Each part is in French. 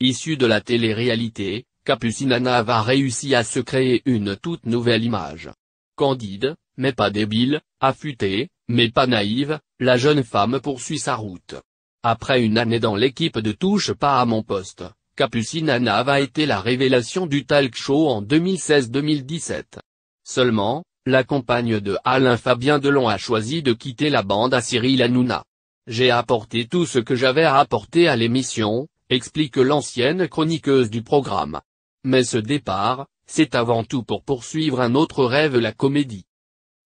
Issue de la télé-réalité, Capucinana va réussi à se créer une toute nouvelle image. Candide, mais pas débile, affûtée, mais pas naïve, la jeune femme poursuit sa route. Après une année dans l'équipe de Touche pas à mon poste, Capucinana a été la révélation du talk show en 2016-2017. Seulement, la compagne de Alain Fabien Delon a choisi de quitter la bande à Cyril Hanouna. J'ai apporté tout ce que j'avais à apporter à l'émission, explique l'ancienne chroniqueuse du programme. Mais ce départ, c'est avant tout pour poursuivre un autre rêve la comédie.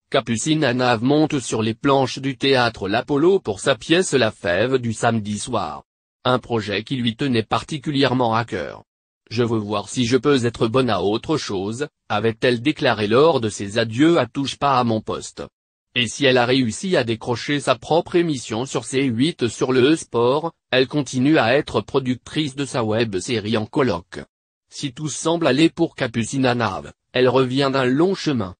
Capucine Anave monte sur les planches du théâtre L'Apollo pour sa pièce La Fève du samedi soir. Un projet qui lui tenait particulièrement à cœur. Je veux voir si je peux être bonne à autre chose, avait-elle déclaré lors de ses adieux à Touche pas à mon poste. Et si elle a réussi à décrocher sa propre émission sur C8 sur le sport elle continue à être productrice de sa web-série en colloque. Si tout semble aller pour Capucina Nave, elle revient d'un long chemin.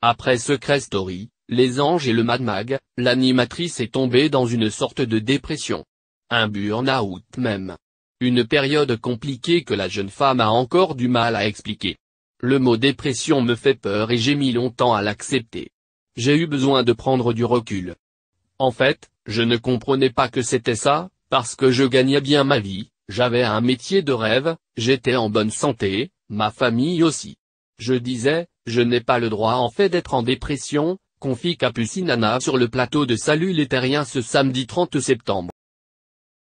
Après Secret Story, Les Anges et le Mad Mag, l'animatrice est tombée dans une sorte de dépression. Un burn-out même. Une période compliquée que la jeune femme a encore du mal à expliquer. Le mot dépression me fait peur et j'ai mis longtemps à l'accepter. J'ai eu besoin de prendre du recul. En fait, je ne comprenais pas que c'était ça, parce que je gagnais bien ma vie, j'avais un métier de rêve, j'étais en bonne santé, ma famille aussi. Je disais, je n'ai pas le droit en fait d'être en dépression, confie Capucinana sur le plateau de Salut les ce samedi 30 septembre.